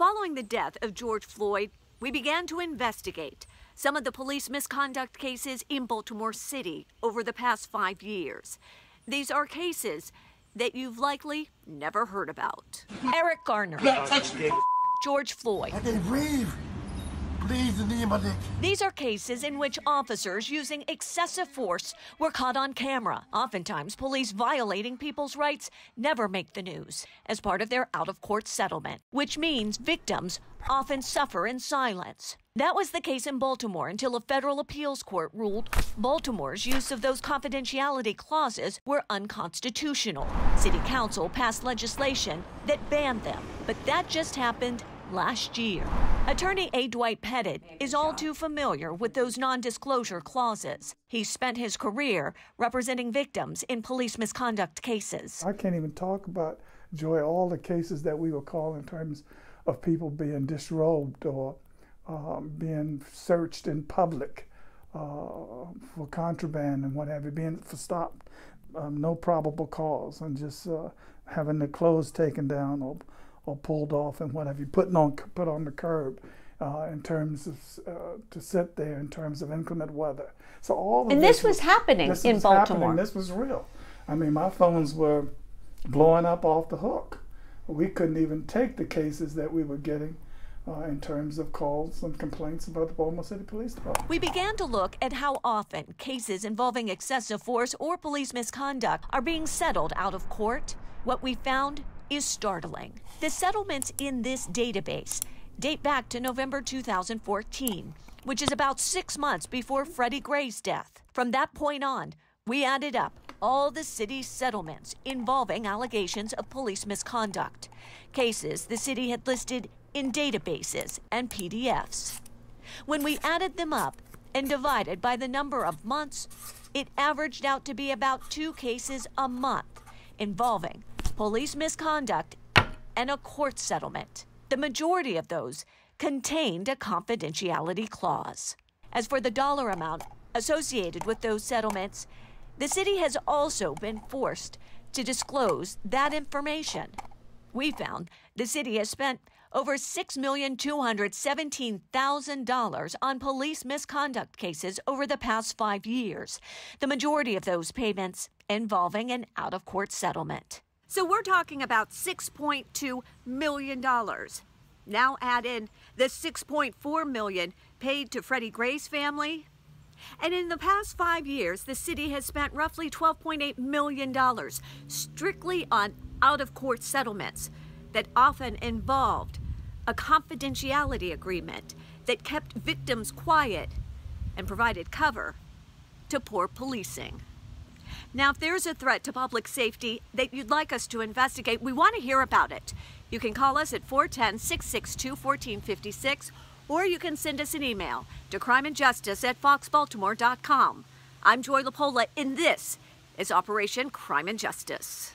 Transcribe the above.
Following the death of George Floyd, we began to investigate some of the police misconduct cases in Baltimore City over the past five years. These are cases that you've likely never heard about. Eric Garner. George Floyd. I can breathe. These are cases in which officers using excessive force were caught on camera. Oftentimes, police violating people's rights never make the news as part of their out of court settlement, which means victims often suffer in silence. That was the case in Baltimore until a federal appeals court ruled Baltimore's use of those confidentiality clauses were unconstitutional. City Council passed legislation that banned them, but that just happened last year. Attorney A. Dwight Pettit is all too familiar with those non disclosure clauses. He spent his career representing victims in police misconduct cases. I can't even talk about, Joy, all the cases that we will call in terms of people being disrobed or um, being searched in public uh, for contraband and what have you, being stopped, um, no probable cause, and just uh, having the clothes taken down or or pulled off and what have you, putting on put on the curb. Uh, in terms of uh, to sit there in terms of inclement weather, so all and this, this was, was happening this in was Baltimore. Happening. This was real. I mean, my phones were blowing up off the hook. We couldn't even take the cases that we were getting uh, in terms of calls and complaints about the Baltimore City Police Department. We began to look at how often cases involving excessive force or police misconduct are being settled out of court. What we found is startling. The settlements in this database date back to November 2014, which is about six months before Freddie Gray's death. From that point on, we added up all the city's settlements involving allegations of police misconduct, cases the city had listed in databases and PDFs. When we added them up and divided by the number of months, it averaged out to be about two cases a month involving police misconduct, and a court settlement. The majority of those contained a confidentiality clause. As for the dollar amount associated with those settlements, the city has also been forced to disclose that information. We found the city has spent over $6,217,000 on police misconduct cases over the past five years, the majority of those payments involving an out of court settlement. So we're talking about $6.2 million. Now add in the $6.4 million paid to Freddie Gray's family. And in the past five years, the city has spent roughly $12.8 million strictly on out-of-court settlements that often involved a confidentiality agreement that kept victims quiet and provided cover to poor policing. Now, if there's a threat to public safety that you'd like us to investigate, we want to hear about it. You can call us at 410 662 1456, or you can send us an email to crimeandjustice at foxbaltimore.com. I'm Joy Lapola, and this is Operation Crime and Justice.